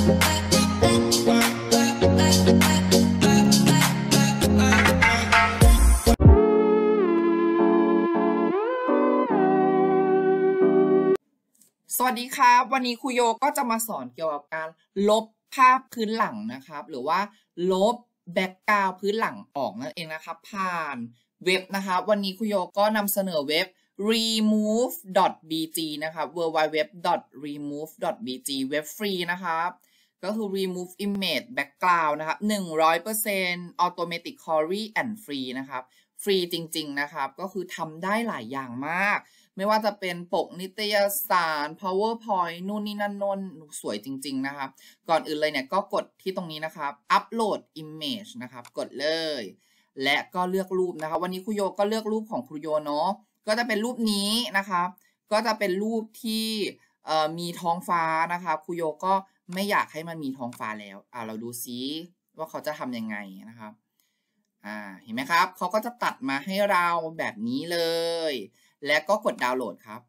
สวัสดีครับ วันนี้ครูโยก็จะมาสอนเกี่ยวกับการลบภาพพื้นหลังนะครับ หรือว่าลบแบ็กกราวพื้นหลังออกนั่นเองนะครับผ่านเว็บนะคะวันนี้ครูโยก็นำเสนอเว็บ remove.bg นะครับ www.remove.bg เว็บฟรีนะครับก็คือ remove image background นะครับ100% automatic query and free นะครับ ฟรีจริงๆ นะครับ ก็คือทำได้หลายอย่างมาก ไม่ว่าจะเป็นปกนิตยสาร powerpoint นู่นนี่นั่นนนสวยจริงๆ นะครับ ก่อนอื่นเลยเนี่ยก็กดที่ตรงนี้นะครับ upload image นะครับ กดเลย และก็เลือกรูปนะครับ วันนี้ครูโยก็เลือกรูปของครูโยเนาะก็จะเป็นรูปนี้นะครับ ก็จะเป็นรูปที่มีท้องฟ้านะครับ ครูโยก็ไม่อยากให้มันมีท้องฟ้าแล้วอ่าเราดูซิว่าเขาจะทำยังไงนะครับอ่าเห็นไหมครับเขาก็จะตัดมาให้เราแบบนี้เลย และก็กดดาวน์โหลดครับ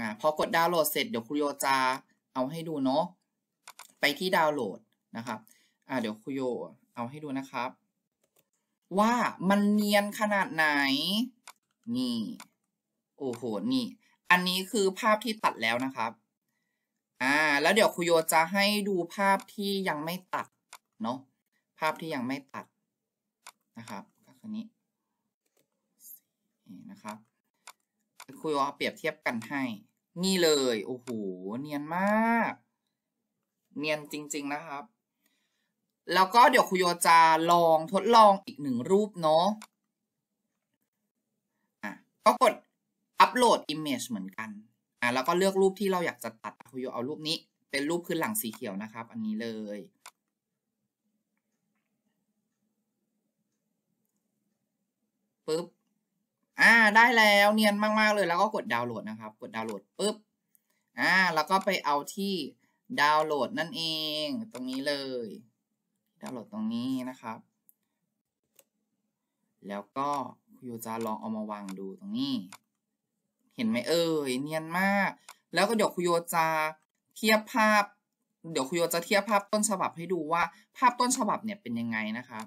อ่าพอกดดาวน์โหลดเสร็จเดี๋ยวครูโยจะเอาให้ดูเนาะ ไปที่ดาวน์โหลดนะครับอ่าเดี๋ยวครูโยเอาให้ดูนะครับ ว่ามันเนียนขนาดไหน นี่ โอ้โห นี่ อันนี้คือภาพที่ตัดแล้วนะครับแล้วเดี๋ยวคุโยจะให้ดูภาพที่ยังไม่ตัดเนาะภาพที่ยังไม่ตัดนะครับก็คือนี้นี่นะครับคุโยเปรียบเทียบกันให้นี่เลยโอ้โหเนียนมาก เนียนจริงๆนะครับแล้วก็เดี๋ยวคุโยจะลองทดลองอีกหนึ่งรูปเนาะอ่ะก็กดอัปโหลด Image เหมือนกันอ่ะแล้วก็เลือกรูปที่เราอยากจะตัดคุโยเอารูปนี้เป็นรูปพื้นหลังสีเขียวนะครับอันนี้เลยปึ๊บ อ่าได้แล้วเนียนมากๆ เลยแล้วก็กดดาวน์โหลดนะครับ กดดาวน์โหลดปึ๊บอ่าแล้วก็ไปเอาที่ดาวน์โหลดนั่นเอง ตรงนี้เลยดาวน์โหลดตรงนี้นะครับ แล้วก็คุยจะลองเอามาวางดูตรงนี้ เห็นไหมเอ่ยเนียนมาก แล้วก็เดี๋ยวคุโยจะเทียบภาพเดี๋ยวคุยจะเทียบภาพต้นฉบับให้ดูว่า ภาพต้นฉบับเนี่ยเป็นยังไงนะครับ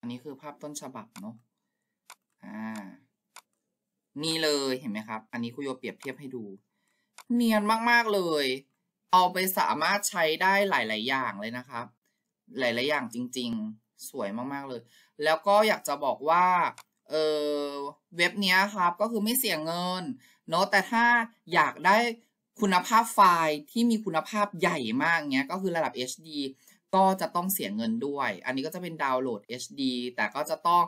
อันนี้คือภาพต้นฉบับเนาะอ่านี่เลยเห็นไหมครับ อันนี้คุยเปรียบเทียบให้ดู เนียนมากๆเลย เอาไปสามารถใช้ได้หลายๆอย่างเลยนะครับ หลายๆอย่างจริงๆสวยมากๆเลย แล้วก็อยากจะบอกว่าเออเว็บนี้ครับก็คือไม่เสียเงินเนาะแต่ถ้าอยากได้คุณภาพไฟล์ที่มีคุณภาพใหญ่มากเนี้ยก็คือระดับ HD ก็จะต้องเสียเงินด้วย อันนี้ก็จะเป็นดาวน์โหลด HD แต่ก็จะต้อง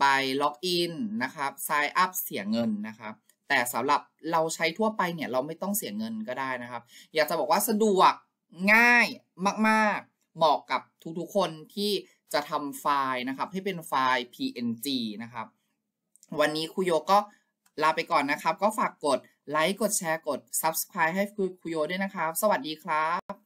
ไปล็อกอินนะครับ sign up เสียเงินนะครับ แต่สำหรับเราใช้ทั่วไปเนี่ยเราไม่ต้องเสียเงินก็ได้นะครับ อยากจะบอกว่าสะดวกง่ายมาก ๆ เหมาะกับทุกๆคนที่จะทำไฟล์นะครับ ให้เป็นไฟล์ PNG นะครับวันนี้ครูโยก็ลาไปก่อนนะครับ ก็ฝากกดไลค์กดแชร์กด Subscribe ให้ครูโยด้วยนะครับ สวัสดีครับ